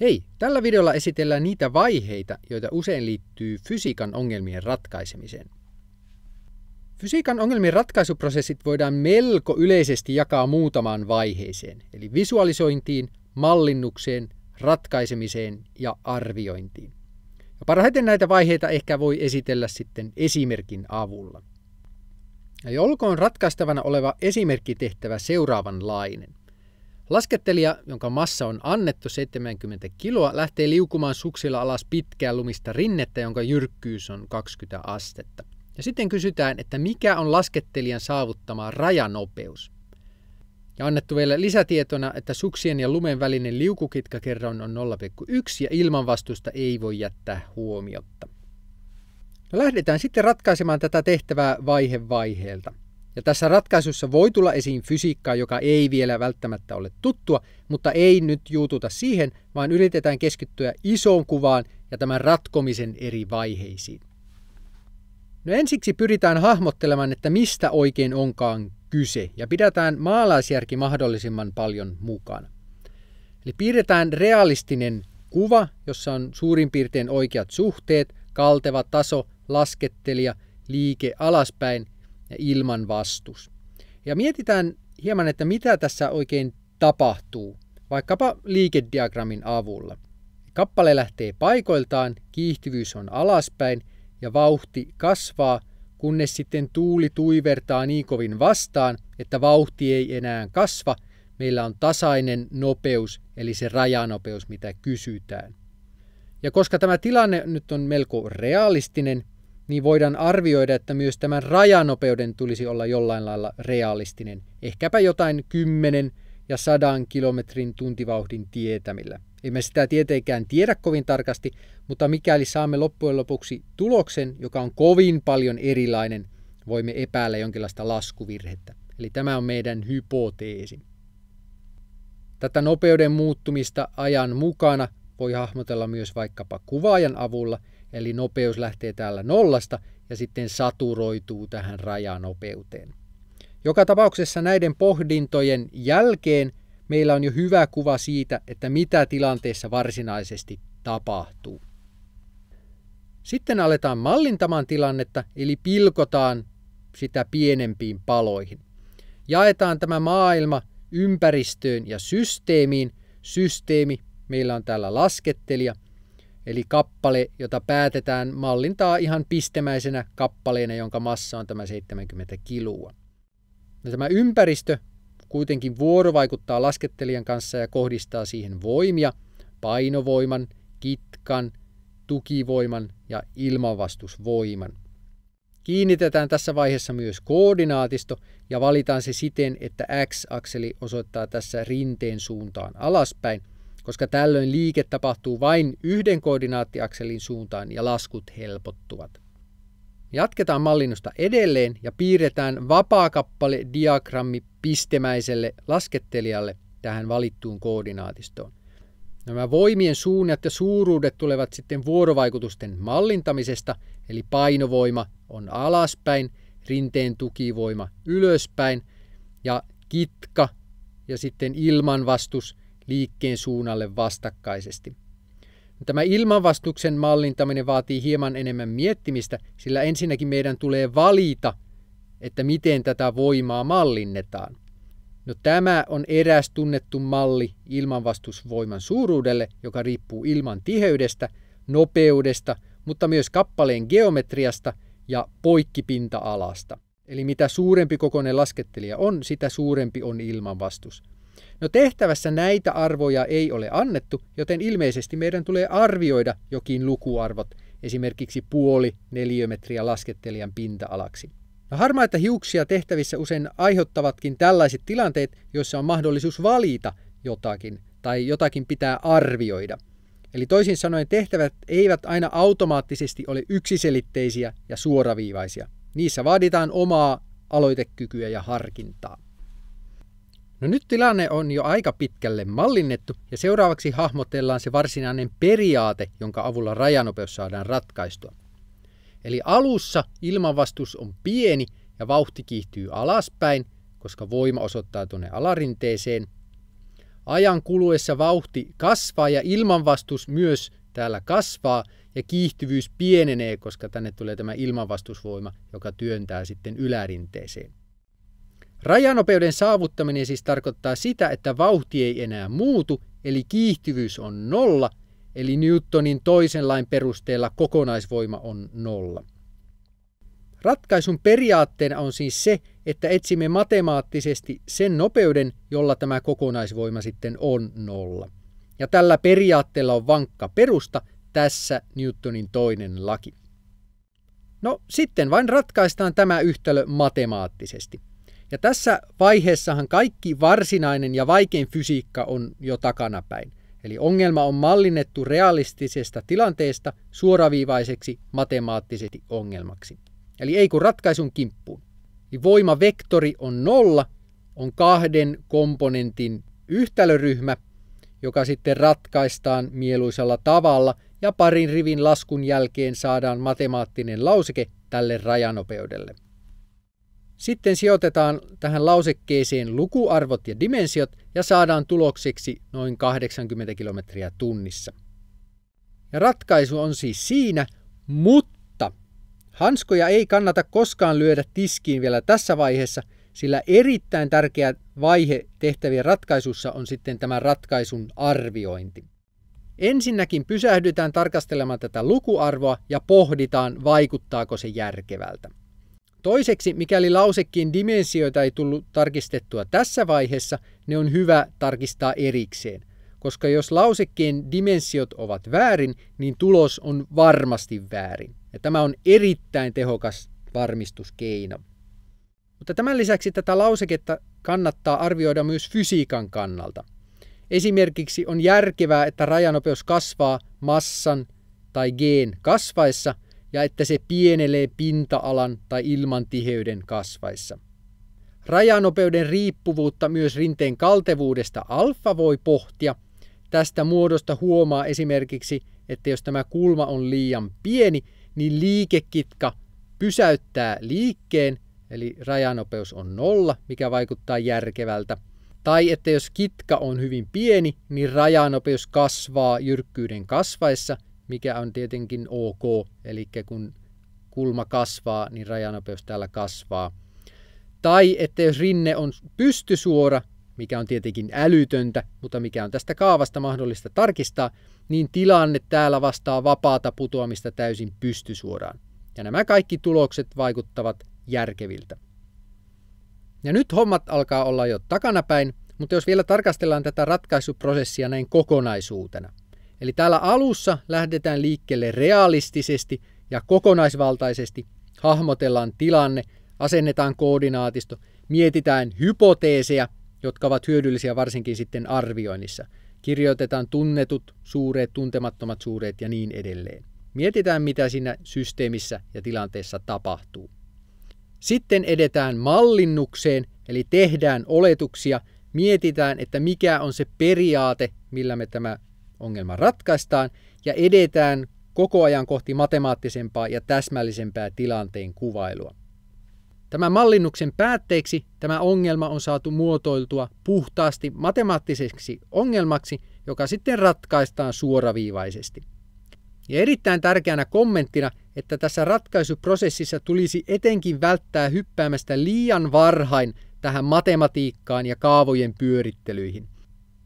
Hei, tällä videolla esitellään niitä vaiheita, joita usein liittyy fysiikan ongelmien ratkaisemiseen. Fysiikan ongelmien ratkaisuprosessit voidaan melko yleisesti jakaa muutamaan vaiheeseen, eli visualisointiin, mallinnukseen, ratkaisemiseen ja arviointiin. Ja parhaiten näitä vaiheita ehkä voi esitellä sitten esimerkin avulla. Ja olkoon ratkaistavana oleva esimerkki tehtävä seuraavanlainen – Laskettelija, jonka massa on annettu 70 kiloa, lähtee liukumaan suksilla alas pitkää lumista rinnettä, jonka jyrkkyys on 20 astetta. Ja sitten kysytään, että mikä on laskettelijan saavuttama rajanopeus. Ja annettu vielä lisätietona, että suksien ja lumen välinen liukukitkakerroin on 0,1 ja ilmanvastusta ei voi jättää huomiotta. No lähdetään sitten ratkaisemaan tätä tehtävää vaihe vaiheelta. Ja tässä ratkaisussa voi tulla esiin fysiikkaa, joka ei vielä välttämättä ole tuttua, mutta ei nyt juututa siihen, vaan yritetään keskittyä isoon kuvaan ja tämän ratkomisen eri vaiheisiin. No ensiksi pyritään hahmottelemaan, että mistä oikein onkaan kyse, ja pidetään maalaisjärki mahdollisimman paljon mukana. Eli piirretään realistinen kuva, jossa on suurin piirtein oikeat suhteet, kalteva taso, laskettelija, liike alaspäin – ja ilman vastus. Ja mietitään hieman, että mitä tässä oikein tapahtuu, vaikkapa liikediagrammin avulla. Kappale lähtee paikoiltaan, kiihtyvyys on alaspäin ja vauhti kasvaa, kunnes sitten tuuli tuivertaa niin kovin vastaan, että vauhti ei enää kasva. Meillä on tasainen nopeus, eli se rajanopeus, mitä kysytään. Ja koska tämä tilanne nyt on melko realistinen, niin voidaan arvioida, että myös tämän rajanopeuden tulisi olla jollain lailla realistinen, ehkäpä jotain 10 ja 100 kilometrin tuntivauhdin tietämillä. Emme sitä tietenkään tiedä kovin tarkasti, mutta mikäli saamme loppujen lopuksi tuloksen, joka on kovin paljon erilainen, voimme epäillä jonkinlaista laskuvirhettä. Eli tämä on meidän hypoteesi. Tätä nopeuden muuttumista ajan mukana voi hahmotella myös vaikkapa kuvaajan avulla – Eli nopeus lähtee täällä nollasta ja sitten saturoituu tähän rajanopeuteen. Joka tapauksessa näiden pohdintojen jälkeen meillä on jo hyvä kuva siitä, että mitä tilanteessa varsinaisesti tapahtuu. Sitten aletaan mallintamaan tilannetta, eli pilkotaan sitä pienempiin paloihin. Jaetaan tämä maailma ympäristöön ja systeemiin. Systeemi, meillä on täällä laskettelija – Eli kappale, jota päätetään, mallintaa ihan pistemäisenä kappaleena, jonka massa on tämä 70 kiloa. No, tämä ympäristö kuitenkin vuorovaikuttaa laskettelijan kanssa ja kohdistaa siihen voimia, painovoiman, kitkan, tukivoiman ja ilmanvastusvoiman. Kiinnitetään tässä vaiheessa myös koordinaatisto ja valitaan se siten, että x-akseli osoittaa tässä rinteen suuntaan alaspäin – koska tällöin liike tapahtuu vain yhden koordinaattiakselin suuntaan ja laskut helpottuvat. Jatketaan mallinnusta edelleen ja piirretään vapaakappale diagrammi pistemäiselle laskettelijalle tähän valittuun koordinaatistoon. Nämä voimien suunnat ja suuruudet tulevat sitten vuorovaikutusten mallintamisesta, eli painovoima on alaspäin, rinteen tukivoima ylöspäin ja kitka ja sitten ilmanvastus – liikkeen suunnalle vastakkaisesti. Tämä ilmanvastuksen mallintaminen vaatii hieman enemmän miettimistä, sillä ensinnäkin meidän tulee valita, että miten tätä voimaa mallinnetaan. No tämä on eräs tunnettu malli ilmanvastusvoiman suuruudelle, joka riippuu ilman tiheydestä, nopeudesta, mutta myös kappaleen geometriasta ja poikkipinta-alasta. Eli mitä suurempi kokoinen laskettelija on, sitä suurempi on ilmanvastus. No tehtävässä näitä arvoja ei ole annettu, joten ilmeisesti meidän tulee arvioida jokin lukuarvot, esimerkiksi puoli neliömetriä laskettelijan pinta-alaksi. No harmaita hiuksia tehtävissä usein aiheuttavatkin tällaiset tilanteet, joissa on mahdollisuus valita jotakin tai jotakin pitää arvioida. Eli toisin sanoen tehtävät eivät aina automaattisesti ole yksiselitteisiä ja suoraviivaisia. Niissä vaaditaan omaa aloitekykyä ja harkintaa. No nyt tilanne on jo aika pitkälle mallinnettu ja seuraavaksi hahmotellaan se varsinainen periaate, jonka avulla rajanopeus saadaan ratkaistua. Eli alussa ilmanvastus on pieni ja vauhti kiihtyy alaspäin, koska voima osoittaa tuonne alarinteeseen. Ajan kuluessa vauhti kasvaa ja ilmanvastus myös täällä kasvaa ja kiihtyvyys pienenee, koska tänne tulee tämä ilmanvastusvoima, joka työntää sitten ylärinteeseen. Rajanopeuden saavuttaminen siis tarkoittaa sitä, että vauhti ei enää muutu, eli kiihtyvyys on nolla, eli Newtonin toisen lain perusteella kokonaisvoima on nolla. Ratkaisun periaatteena on siis se, että etsimme matemaattisesti sen nopeuden, jolla tämä kokonaisvoima sitten on nolla. Ja tällä periaatteella on vankka perusta tässä Newtonin toinen laki. No sitten vain ratkaistaan tämä yhtälö matemaattisesti. Ja tässä vaiheessahan kaikki varsinainen ja vaikein fysiikka on jo takanapäin. Eli ongelma on mallinnettu realistisesta tilanteesta suoraviivaiseksi matemaattisesti ongelmaksi. Eli ei kun ratkaisun kimppuun. Niin voimavektori on nolla, on kahden komponentin yhtälöryhmä, joka sitten ratkaistaan mieluisalla tavalla ja parin rivin laskun jälkeen saadaan matemaattinen lauseke tälle rajanopeudelle. Sitten sijoitetaan tähän lausekkeeseen lukuarvot ja dimensiot ja saadaan tulokseksi noin 80 kilometriä tunnissa. Ja ratkaisu on siis siinä, mutta hanskoja ei kannata koskaan lyödä tiskiin vielä tässä vaiheessa, sillä erittäin tärkeä vaihe tehtävien ratkaisussa on sitten tämä ratkaisun arviointi. Ensinnäkin pysähdytään tarkastelemaan tätä lukuarvoa ja pohditaan, vaikuttaako se järkevältä. Toiseksi, mikäli lausekkeen dimensioita ei tullut tarkistettua tässä vaiheessa, ne on hyvä tarkistaa erikseen, koska jos lausekkeen dimensiot ovat väärin, niin tulos on varmasti väärin. Ja tämä on erittäin tehokas varmistuskeino. Mutta tämän lisäksi tätä lauseketta kannattaa arvioida myös fysiikan kannalta. Esimerkiksi on järkevää, että rajanopeus kasvaa massan tai geen kasvaessa – ja että se pienelee pinta-alan tai tiheyden kasvaessa. Rajanopeuden riippuvuutta myös rinteen kaltevuudesta alfa voi pohtia. Tästä muodosta huomaa esimerkiksi, että jos tämä kulma on liian pieni, niin liikekitka pysäyttää liikkeen, eli rajanopeus on nolla, mikä vaikuttaa järkevältä. Tai että jos kitka on hyvin pieni, niin rajanopeus kasvaa jyrkkyyden kasvaessa, mikä on tietenkin ok, eli kun kulma kasvaa, niin rajanopeus täällä kasvaa. Tai että jos rinne on pystysuora, mikä on tietenkin älytöntä, mutta mikä on tästä kaavasta mahdollista tarkistaa, niin tilanne täällä vastaa vapaata putoamista täysin pystysuoraan. Ja nämä kaikki tulokset vaikuttavat järkeviltä. Ja nyt hommat alkaa olla jo takanapäin, mutta jos vielä tarkastellaan tätä ratkaisuprosessia näin kokonaisuutena – Eli täällä alussa lähdetään liikkeelle realistisesti ja kokonaisvaltaisesti, hahmotellaan tilanne, asennetaan koordinaatisto, mietitään hypoteeseja, jotka ovat hyödyllisiä varsinkin sitten arvioinnissa. Kirjoitetaan tunnetut, suureet, tuntemattomat suureet ja niin edelleen. Mietitään, mitä siinä systeemissä ja tilanteessa tapahtuu. Sitten edetään mallinnukseen, eli tehdään oletuksia, mietitään, että mikä on se periaate, millä me tämä ongelma ratkaistaan ja edetään koko ajan kohti matemaattisempaa ja täsmällisempää tilanteen kuvailua. Tämän mallinnuksen päätteeksi tämä ongelma on saatu muotoiltua puhtaasti matemaattiseksi ongelmaksi, joka sitten ratkaistaan suoraviivaisesti. Ja erittäin tärkeänä kommenttina, että tässä ratkaisuprosessissa tulisi etenkin välttää hyppäämästä liian varhain tähän matematiikkaan ja kaavojen pyörittelyihin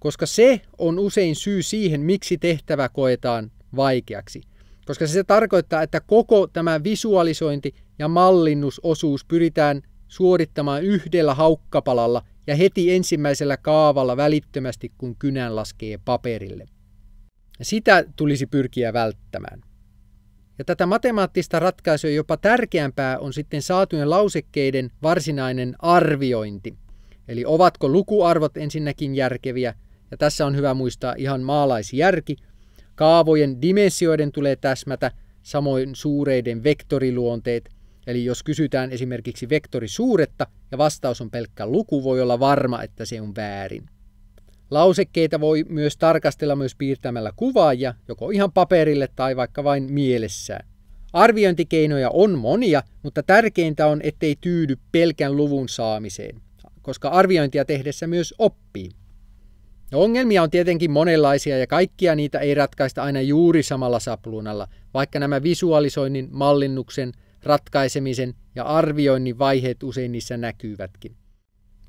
koska se on usein syy siihen, miksi tehtävä koetaan vaikeaksi. Koska se tarkoittaa, että koko tämä visualisointi ja mallinnusosuus pyritään suorittamaan yhdellä haukkapalalla ja heti ensimmäisellä kaavalla välittömästi, kun kynän laskee paperille. Sitä tulisi pyrkiä välttämään. Ja tätä matemaattista ratkaisua jopa tärkeämpää on sitten saatujen lausekkeiden varsinainen arviointi. Eli ovatko lukuarvot ensinnäkin järkeviä – ja tässä on hyvä muistaa ihan maalaisjärki, kaavojen dimensioiden tulee täsmätä, samoin suureiden vektoriluonteet. Eli jos kysytään esimerkiksi vektorisuuretta ja vastaus on pelkkä luku, voi olla varma, että se on väärin. Lausekkeita voi myös tarkastella myös piirtämällä kuvaajia, joko ihan paperille tai vaikka vain mielessään. Arviointikeinoja on monia, mutta tärkeintä on, ettei tyydy pelkän luvun saamiseen, koska arviointia tehdessä myös oppii. Ongelmia on tietenkin monenlaisia ja kaikkia niitä ei ratkaista aina juuri samalla sapluunalla, vaikka nämä visualisoinnin, mallinnuksen, ratkaisemisen ja arvioinnin vaiheet usein niissä näkyvätkin.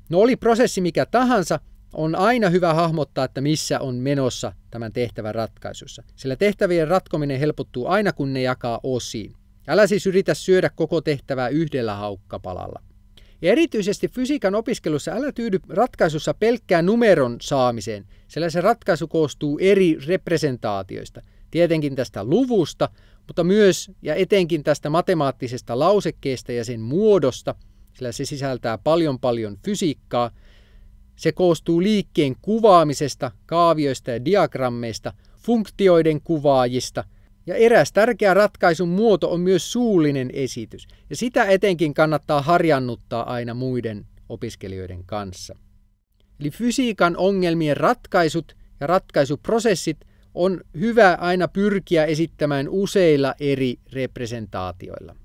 No oli prosessi mikä tahansa, on aina hyvä hahmottaa, että missä on menossa tämän tehtävän ratkaisussa, sillä tehtävien ratkominen helpottuu aina kun ne jakaa osiin. Älä siis yritä syödä koko tehtävää yhdellä haukkapalalla. Ja erityisesti fysiikan opiskelussa älä tyydy ratkaisussa pelkkään numeron saamiseen, sillä se ratkaisu koostuu eri representaatioista. Tietenkin tästä luvusta, mutta myös ja etenkin tästä matemaattisesta lausekkeesta ja sen muodosta, sillä se sisältää paljon paljon fysiikkaa. Se koostuu liikkeen kuvaamisesta, kaavioista ja diagrammeista, funktioiden kuvaajista ja eräs tärkeä ratkaisun muoto on myös suullinen esitys, ja sitä etenkin kannattaa harjannuttaa aina muiden opiskelijoiden kanssa. Eli fysiikan ongelmien ratkaisut ja ratkaisuprosessit on hyvä aina pyrkiä esittämään useilla eri representaatioilla.